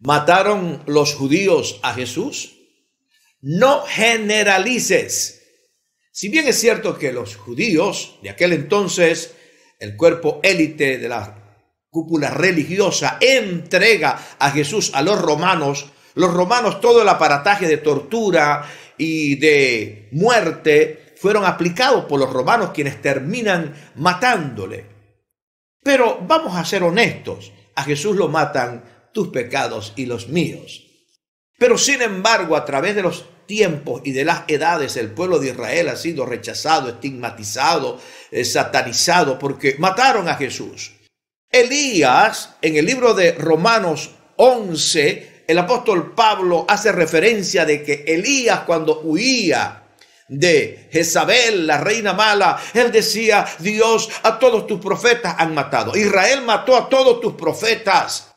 mataron los judíos a Jesús? No generalices. Si bien es cierto que los judíos de aquel entonces, el cuerpo élite de la cúpula religiosa, entrega a Jesús a los romanos, los romanos todo el aparataje de tortura y de muerte fueron aplicados por los romanos quienes terminan matándole. Pero vamos a ser honestos, a Jesús lo matan tus pecados y los míos. Pero sin embargo, a través de los tiempos y de las edades, el pueblo de Israel ha sido rechazado, estigmatizado, eh, satanizado, porque mataron a Jesús. Elías, en el libro de Romanos 11, el apóstol Pablo hace referencia de que Elías cuando huía de Jezabel, la reina mala, él decía, Dios, a todos tus profetas han matado. Israel mató a todos tus profetas.